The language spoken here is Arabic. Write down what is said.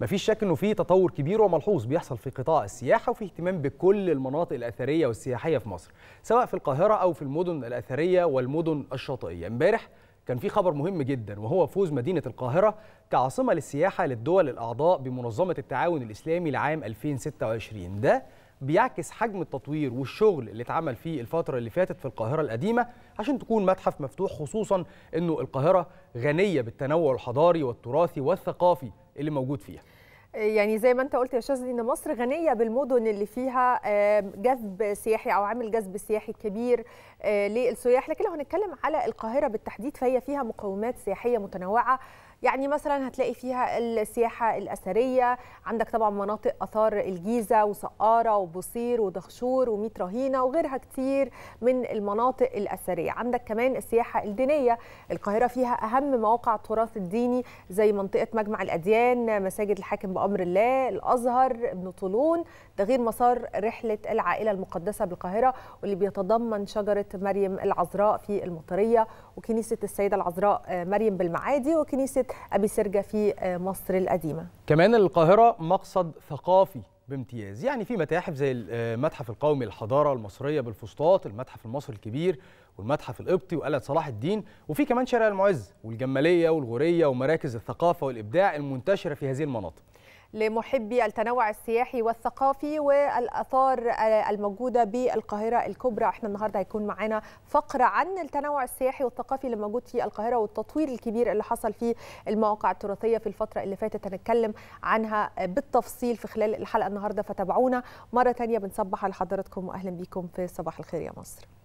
مفيش شك انه في تطور كبير وملحوظ بيحصل في قطاع السياحه وفي اهتمام بكل المناطق الاثريه والسياحيه في مصر سواء في القاهره او في المدن الاثريه والمدن الشاطئيه امبارح كان في خبر مهم جدا وهو فوز مدينه القاهره كعاصمه للسياحه للدول الاعضاء بمنظمه التعاون الاسلامي لعام 2026 ده بيعكس حجم التطوير والشغل اللي اتعمل فيه الفترة اللي فاتت في القاهرة القديمة عشان تكون متحف مفتوح خصوصا انه القاهرة غنية بالتنوع الحضاري والتراثي والثقافي اللي موجود فيها يعني زي ما انت قلت يا شاذلي ان مصر غنيه بالمدن اللي فيها جذب سياحي او عامل جذب سياحي كبير آه، للسياح لكن لو هنتكلم على القاهره بالتحديد فهي فيها مقومات سياحيه متنوعه يعني مثلا هتلاقي فيها السياحه الاثريه عندك طبعا مناطق اثار الجيزه وسقاره وبصير ودخشور وميت رهينه وغيرها كتير من المناطق الاثريه عندك كمان السياحه الدينيه القاهره فيها اهم مواقع التراث الديني زي منطقه مجمع الاديان مساجد الحاكم بامر الله الازهر ابن طولون ده غير مسار رحله العائله المقدسه بالقاهره واللي بيتضمن شجره مريم العذراء في المطريه وكنيسه السيده العذراء آه، مريم بالمعادي وكنيسه أبي سرجة في آه، مصر القديمة كمان القاهرة مقصد ثقافي بامتياز يعني في متاحف زي المتحف آه، القومي للحضارة المصرية بالفسطاط المتحف المصري الكبير والمتحف القبطي وقلعة صلاح الدين وفي كمان شارع المعز والجمالية والغورية ومراكز الثقافة والإبداع المنتشرة في هذه المناطق لمحبي التنوع السياحي والثقافي والآثار آه، الموجودة بالقاهرة الكبرى احنا النهاردة هيكون معانا فقرة عن التنوع السياحي والثقافي اللي موجود في القاهرة والتطوير الكبير اللي حصل في المواقع التراثية في الفترة اللي فاتت هنتكلم عنها بالتفصيل في خلال الحلقة النهاردة فتابعونا مرة ثانيه بنصبح على حضراتكم وأهلا بيكم في صباح الخير يا مصر